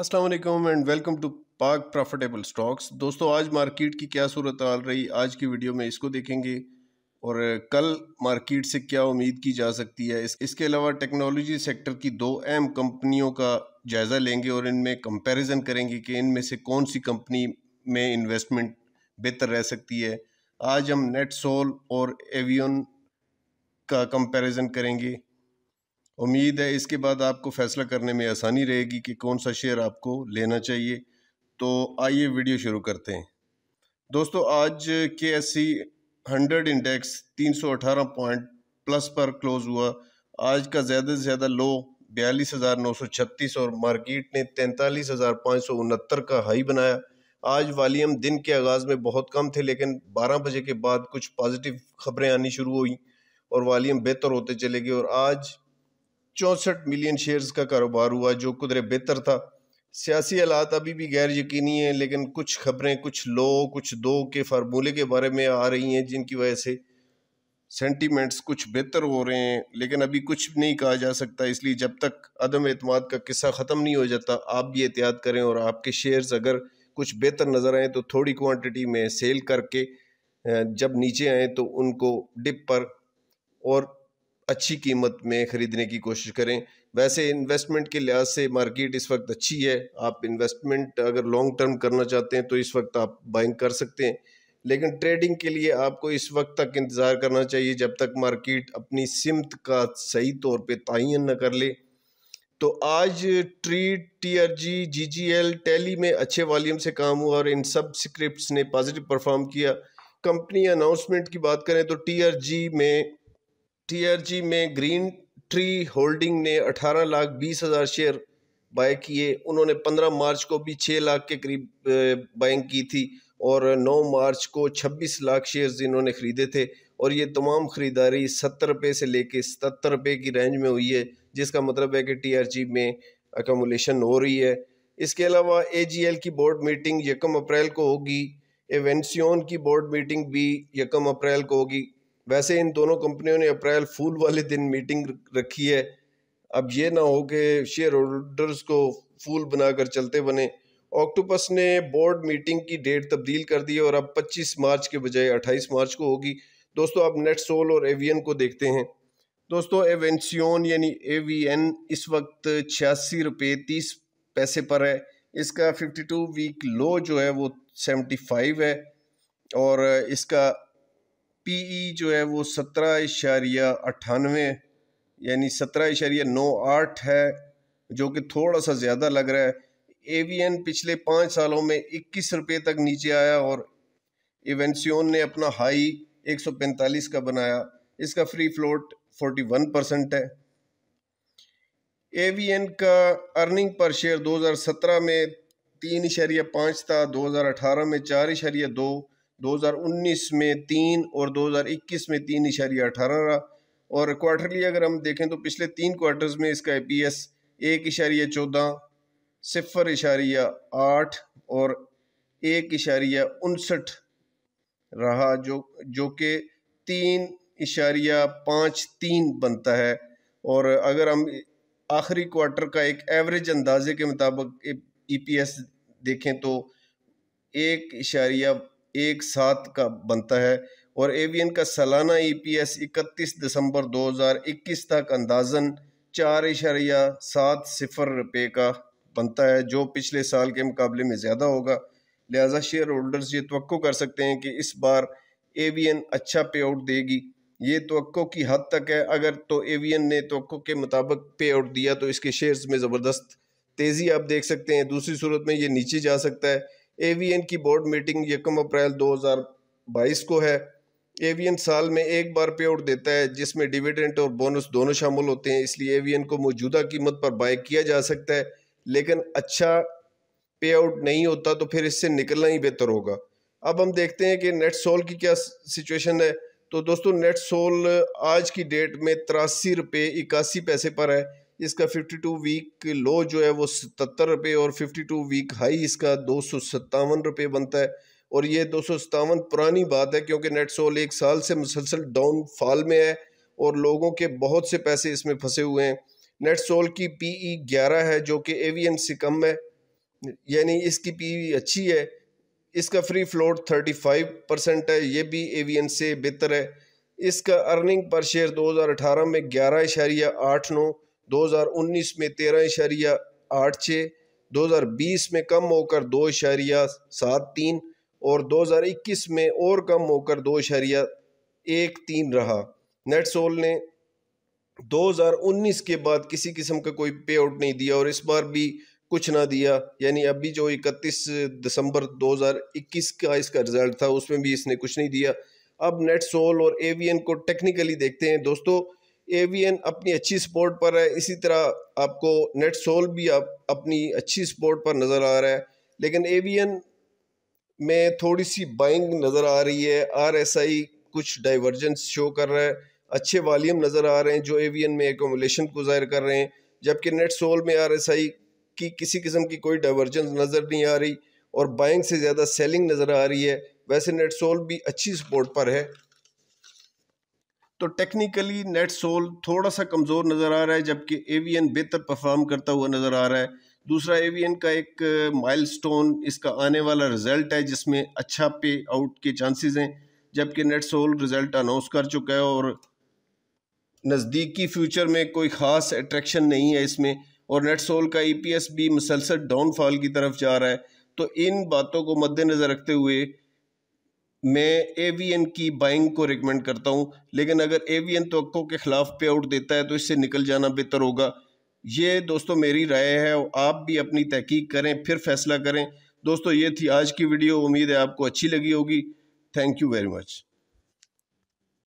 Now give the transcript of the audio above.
Aslam and welcome to Pak profitable stocks दोस्तों आज market की क्या सूरत हाल रही आज की वीडियो में इसको देखेंगे और कल मार्केट से क्या उम्मीद की जा सकती है इस, इसके अलावा टेक्नोलॉजी सेक्टर की दो अहम कंपनियों का जायज़ा लेंगे और इनमें कंपैरिजन करेंगे कि इनमें से कौन सी कंपनी में इन्वेस्टमेंट बेहतर रह सकती है आज हम नेट सोल और एवियन का कंपेरिज़न करेंगे उम्मीद है इसके बाद आपको फ़ैसला करने में आसानी रहेगी कि कौन सा शेयर आपको लेना चाहिए तो आइए वीडियो शुरू करते हैं दोस्तों आज के एस सी हंड्रेड इंडेक्स तीन सौ अठारह पॉइंट प्लस पर क्लोज़ हुआ आज का ज़्यादा से ज़्यादा लो बयालीस हज़ार नौ सौ छत्तीस और मार्केट ने तैंतालीस हज़ार पाँच सौ उनहत्तर का हाई बनाया आज वालीम दिन के आगाज़ में बहुत कम थे लेकिन बारह बजे के बाद कुछ पॉजिटिव खबरें आनी शुरू हुई और वालीम बेहतर होते चले गए और आज चौंसठ मिलियन शेयर्स का कारोबार हुआ जो कुदरे बेहतर था सियासी हालात अभी भी गैर यकीनी हैं लेकिन कुछ खबरें कुछ लो कुछ दो के फार्मूले के बारे में आ रही हैं जिनकी वजह से सेंटीमेंट्स कुछ बेहतर हो रहे हैं लेकिन अभी कुछ नहीं कहा जा सकता इसलिए जब तक अदम अतमाद का किस्सा ख़त्म नहीं हो जाता आप भी एहतियात करें और आपके शेयर्स अगर कुछ बेहतर नज़र आएँ तो थोड़ी क्वान्टिटी में सेल करके जब नीचे आएँ तो उनको डिप पर और अच्छी कीमत में ख़रीदने की कोशिश करें वैसे इन्वेस्टमेंट के लिहाज से मार्केट इस वक्त अच्छी है आप इन्वेस्टमेंट अगर लॉन्ग टर्म करना चाहते हैं तो इस वक्त आप बाइंग कर सकते हैं लेकिन ट्रेडिंग के लिए आपको इस वक्त तक इंतज़ार करना चाहिए जब तक मार्केट अपनी सिमत का सही तौर पर तयन न कर ले तो आज ट्री T R G G G L टेली में अच्छे वॉल्यूम से काम हुआ और इन सब स्क्रिप्ट ने पॉजिटिव परफॉर्म किया कंपनी अनाउंसमेंट की बात करें तो टी आर जी में टीआरजी में ग्रीन ट्री होल्डिंग ने 18 लाख बीस हज़ार शेयर बाय किए उन्होंने 15 मार्च को भी 6 लाख के करीब बाइंग की थी और 9 मार्च को 26 लाख शेयर्स इन्होंने ख़रीदे थे और ये तमाम ख़रीदारी सत्तर रुपये से लेके सतर रुपये की रेंज में हुई है जिसका मतलब है कि टीआरजी में अकोमोलेशन हो रही है इसके अलावा ए की बोर्ड मीटिंग यकम अप्रैल को होगी एवेंसियन की बोर्ड मीटिंग भी यकम अप्रैल को होगी वैसे इन दोनों कंपनियों ने अप्रैल फूल वाले दिन मीटिंग रखी है अब ये ना हो कि शेयर होल्डर्स को फूल बनाकर चलते बने ऑक्टोपस ने बोर्ड मीटिंग की डेट तब्दील कर दी है और अब 25 मार्च के बजाय 28 मार्च को होगी दोस्तों आप नेट सोल और एवियन को देखते हैं दोस्तों एवेंसियोन यानी एवीएन इस वक्त छियासी रुपये तीस पैसे पर है इसका 52 वीक लो जो है वो 75 है और इसका पी ई e जो है वो सत्रह इशारिया अट्ठानवे यानी सत्रह इशारिया नौ आठ है जो कि थोड़ा सा ज़्यादा लग रहा है एवीएन पिछले पाँच सालों में इक्कीस रुपये तक नीचे आया और इवेंसियोन ने अपना हाई एक सौ पैंतालीस का बनाया इसका free float forty one percent है एवीएन का अर्निंग पर शेयर दो हज़ार सत्रह में तीन इशारिया पाँच था दो हज़ार अठारह में चार इशारिया दो 2019 में तीन और 2021 में तीन इशारिया अठारह रहा और क्वार्टरली अगर हम देखें तो पिछले तीन क्वार्टर्स में इसका ए पी एस एक इशारिया चौदह सिफर इशारिया आठ और एक इशारिया उनसठ रहा जो जो कि तीन इशारिया पाँच तीन बनता है और अगर हम आखिरी क्वार्टर का एक एवरेज अंदाजे के मुताबिक ई पी एस देखें तो एक इशारिया एक सात का बनता है और एवियन का सालाना ई पी एस इकतीस दिसंबर 2021 तक अंदाजन चार इशारिया सात सिफर रुपये का बनता है जो पिछले साल के मुकाबले में ज़्यादा होगा लिहाजा शेयर होल्डर्स ये तो कर सकते हैं कि इस बार एवियन अच्छा पे आउट देगी ये तो की हद तक है अगर तो एवियन ने तो के मुताबिक पे आउट दिया तो इसके शेयर्स में ज़बरदस्त तेज़ी आप देख सकते हैं दूसरी सूरत में ये नीचे जा सकता है एवीएन की बोर्ड मीटिंग यकम अप्रैल 2022 को है एवीएन साल में एक बार पे आउट देता है जिसमें डिविडेंट और बोनस दोनों शामिल होते हैं इसलिए एवीएन को मौजूदा कीमत पर बाय किया जा सकता है लेकिन अच्छा पे आउट नहीं होता तो फिर इससे निकलना ही बेहतर होगा अब हम देखते हैं कि नेट सोल की क्या सिचुएशन है तो दोस्तों नेट सोल आज की डेट में तिरासी रुपये इक्यासी पैसे पर है इसका 52 वीक लो जो है वो सतर रुपये और 52 वीक हाई इसका दो सौ रुपये बनता है और ये दो सौ पुरानी बात है क्योंकि नेट सोल एक साल से मुसलसल डाउन फॉल में है और लोगों के बहुत से पैसे इसमें फंसे हुए हैं नेट सोल की पी ई e ग्यारह है जो कि एवीएम से कम है यानी इसकी पी ई e अच्छी है इसका free float thirty five percent है ये भी एवीएम से बेहतर है इसका अर्निंग पर शेयर दो हज़ार अठारह में ग्यारह इशारिया आठ नौ 2019 में तेरह इशारिया आठ छः दो हज़ार बीस में कम होकर दो इशारिया सात तीन और दो हज़ार इक्कीस में और कम होकर दो इशारिया एक तीन रहा नेट सोल ने 2019 के बाद किसी किस्म का कोई पे आउट नहीं दिया और इस बार भी कुछ ना दिया यानी अभी जो 31 दिसंबर 2021 का इसका रिजल्ट था उसमें भी इसने कुछ नहीं दिया अब नेट सोल और एवियन को टेक्निकली देखते हैं दोस्तों एवीएन अपनी अच्छी स्पोर्ट पर है इसी तरह आपको नेट सोल भी आप अपनी अच्छी स्पोर्ट पर नज़र आ रहा है लेकिन एवीएन में थोड़ी सी बाइंग नज़र आ रही है आरएसआई कुछ डाइवर्जेंस शो कर रहा है अच्छे वालीम नज़र आ रहे हैं जो एवीएन में एकोमोलेशन को ज़ाहिर कर रहे हैं जबकि नेट सोल में आई की किसी किस्म की कोई डाइवर्जेंस नज़र नहीं आ रही और बाइंग से ज़्यादा सेलिंग नज़र आ रही है वैसे नेट सोल भी अच्छी सपोर्ट पर है तो टेक्निकली नेट सोल थोड़ा सा कमज़ोर नज़र आ रहा है जबकि एवियन बेहतर परफॉर्म करता हुआ नज़र आ रहा है दूसरा एवियन का एक माइलस्टोन uh, इसका आने वाला रिजल्ट है जिसमें अच्छा पे आउट के चांसेस हैं जबकि नेट सोल रिज़ल्ट अनाउंस कर चुका है और नज़दीकी फ्यूचर में कोई ख़ास अट्रैक्शन नहीं है इसमें और नेट सोल का ई पी एस भी मुसलसल डाउनफॉल की तरफ जा रहा है तो इन बातों को मद्देनज़र रखते हुए मैं एवीएन की बाइंग को रिकमेंड करता हूँ लेकिन अगर एवीएन तो के ख़िलाफ़ पे आउट देता है तो इससे निकल जाना बेहतर होगा ये दोस्तों मेरी राय है आप भी अपनी तहकीक करें फिर फैसला करें दोस्तों ये थी आज की वीडियो उम्मीद है आपको अच्छी लगी होगी थैंक यू वेरी मच